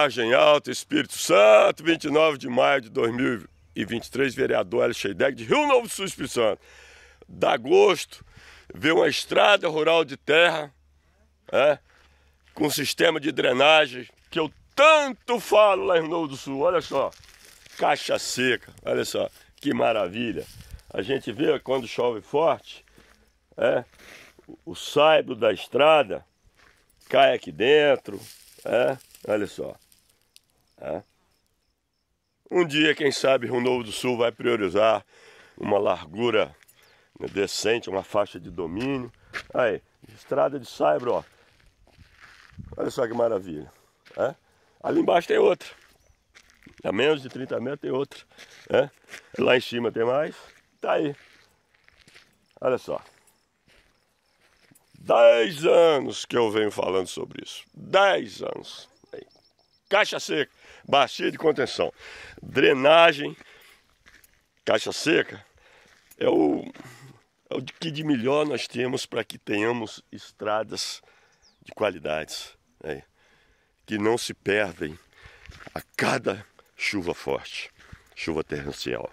margem alta, Espírito Santo, 29 de maio de 2023, vereador Hélio Sheideg, de Rio Novo do Sul, Espírito Santo. Dá gosto ver uma estrada rural de terra, é, com um sistema de drenagem, que eu tanto falo lá em Rio Novo do Sul, olha só, caixa seca, olha só, que maravilha. A gente vê quando chove forte, é, o saibro da estrada cai aqui dentro, é, olha só. Um dia, quem sabe, Rio Novo do Sul vai priorizar uma largura decente, uma faixa de domínio. Aí, estrada de saibro, ó. Olha só que maravilha. Ali embaixo tem outra. A menos de 30 metros tem outra. Lá em cima tem mais. Tá aí. Olha só. Dez anos que eu venho falando sobre isso. Dez anos caixa seca, bacia de contenção. Drenagem, caixa seca, é o, é o que de melhor nós temos para que tenhamos estradas de qualidades, né? que não se perdem a cada chuva forte, chuva torrencial.